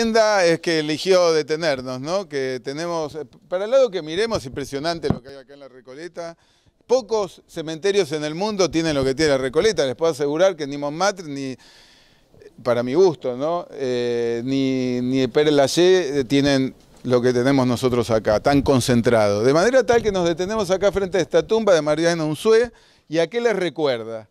tienda es que eligió detenernos, ¿no? Que tenemos, eh, para el lado que miremos, impresionante lo que hay acá en la Recoleta. Pocos cementerios en el mundo tienen lo que tiene la Recoleta, les puedo asegurar que ni Montmartre ni, eh, para mi gusto, ¿no? Eh, ni, ni Pérez tienen lo que tenemos nosotros acá, tan concentrado. De manera tal que nos detenemos acá frente a esta tumba de Mariano Unzué y a qué les recuerda.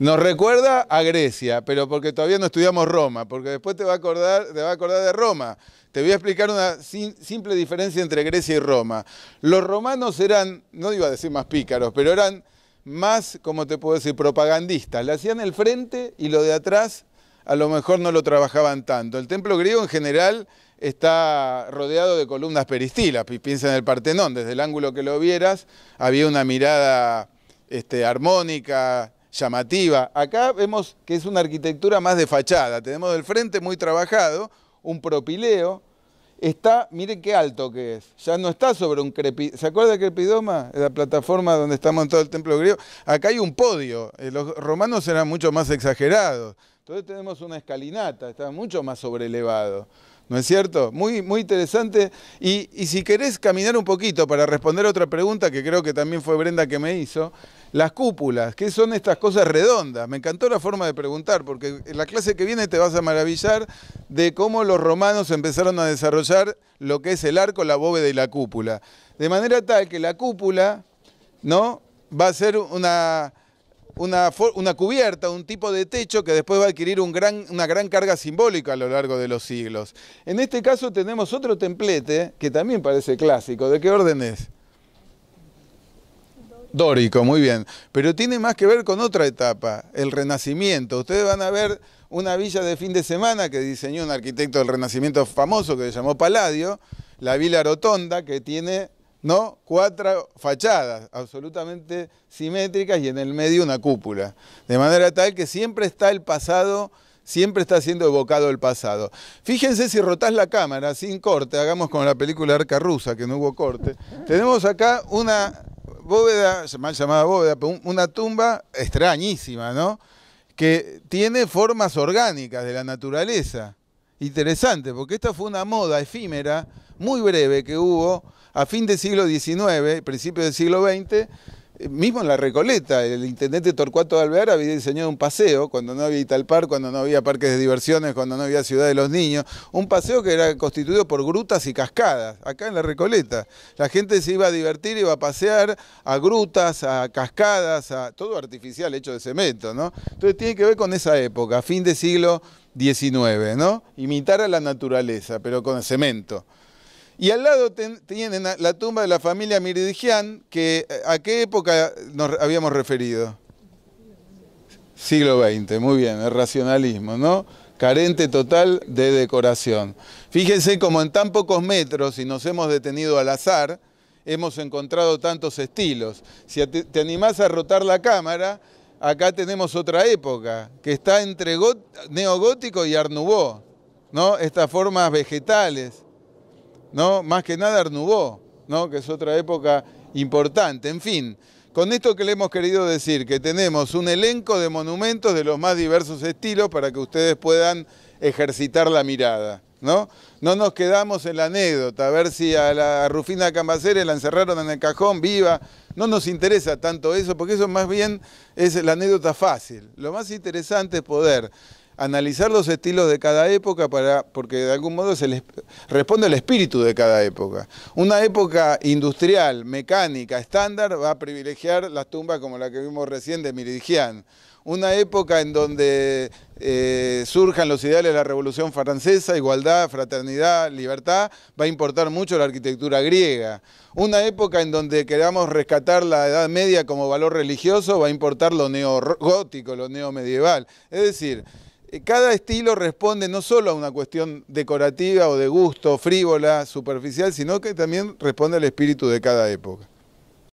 Nos recuerda a Grecia, pero porque todavía no estudiamos Roma, porque después te va a acordar, de Roma. Te voy a explicar una simple diferencia entre Grecia y Roma. Los romanos eran, no iba a decir más pícaros, pero eran más, como te puedo decir, propagandistas. Le hacían el frente y lo de atrás a lo mejor no lo trabajaban tanto. El templo griego en general está rodeado de columnas peristilas. Piensa en el Partenón, desde el ángulo que lo vieras había una mirada este, armónica, llamativa. Acá vemos que es una arquitectura más de fachada. Tenemos el frente muy trabajado, un propileo. Está, miren qué alto que es. Ya no está sobre un crepidoma. ¿Se acuerda de crepidoma? La plataforma donde está montado el templo griego. Acá hay un podio. Eh, los romanos eran mucho más exagerados. Entonces tenemos una escalinata, está mucho más sobrelevado. ¿No es cierto? Muy, muy interesante. Y, si querés caminar un poquito para responder otra pregunta que creo que también fue Brenda que me hizo, las cúpulas, ¿qué son estas cosas redondas? Me encantó la forma de preguntar, porque en la clase que viene te vas a maravillar de cómo los romanos empezaron a desarrollar lo que es el arco, la bóveda y la cúpula. De manera tal que la cúpula, ¿no? Va a ser una, una, cubierta, un tipo de techo que después va a adquirir una gran carga simbólica a lo largo de los siglos. En este caso tenemos otro templete que también parece clásico. ¿De qué orden es? Dórico, muy bien. Pero tiene más que ver con otra etapa, el Renacimiento. Ustedes van a ver una villa de fin de semana que diseñó un arquitecto del Renacimiento famoso que se llamó Palladio, la Villa Rotonda, que tiene ¿no? Cuatro fachadas absolutamente simétricas y en el medio una cúpula. De manera tal que siempre está el pasado, siempre está siendo evocado el pasado. Fíjense si rotás la cámara sin corte, hagamos como la película Arca Rusa, que no hubo corte. Tenemos acá una bóveda, mal llamada bóveda, pero una tumba extrañísima, ¿no? Que tiene formas orgánicas de la naturaleza interesante, porque esta fue una moda efímera, muy breve, que hubo a fin del siglo XIX, principio del siglo XX, Mismo en la Recoleta, el intendente Torcuato de Alvear había diseñado un paseo cuando no había Italpar, cuando no había parques de diversiones, cuando no había Ciudad de los Niños. Un paseo que era constituido por grutas y cascadas, acá en la Recoleta. La gente se iba a divertir, iba a pasear a grutas, a cascadas, a todo artificial hecho de cemento, ¿no? Entonces tiene que ver con esa época, fin del siglo XIX, ¿no? Imitar a la naturaleza, pero con cemento. Y al lado tienen la tumba de la familia Miridigian, que eh, a qué época nos habíamos referido. Siglo XX, muy bien, el racionalismo, ¿no? Carente total de decoración. Fíjense como en tan pocos metros, y nos hemos detenido al azar, hemos encontrado tantos estilos. Si te animás a rotar la cámara, acá tenemos otra época, que está entre neogótico y Art ¿no? Estas formas vegetales. Más que nada Arnubó, Que es otra época importante. En fin, con esto que le hemos querido decir, que tenemos un elenco de monumentos de los más diversos estilos para que ustedes puedan ejercitar la mirada. ¿No? no nos quedamos en la anécdota, a ver si a, la, a Rufina Cambaceres la encerraron en el cajón viva. No nos interesa tanto eso, porque eso más bien es la anécdota fácil. Lo más interesante es poder analizar los estilos de cada época, para, porque de algún modo se les responde al espíritu de cada época. Una época industrial, mecánica, estándar, va a privilegiar las tumbas como la que vimos recién de Miridian. Una época en donde eh, surjan los ideales de la Revolución Francesa, igualdad, fraternidad, libertad, va a importar mucho la arquitectura griega. Una época en donde queramos rescatar la Edad Media como valor religioso, va a importar lo neogótico, lo neomedieval. Es decir, eh, cada estilo responde no solo a una cuestión decorativa o de gusto, frívola, superficial, sino que también responde al espíritu de cada época.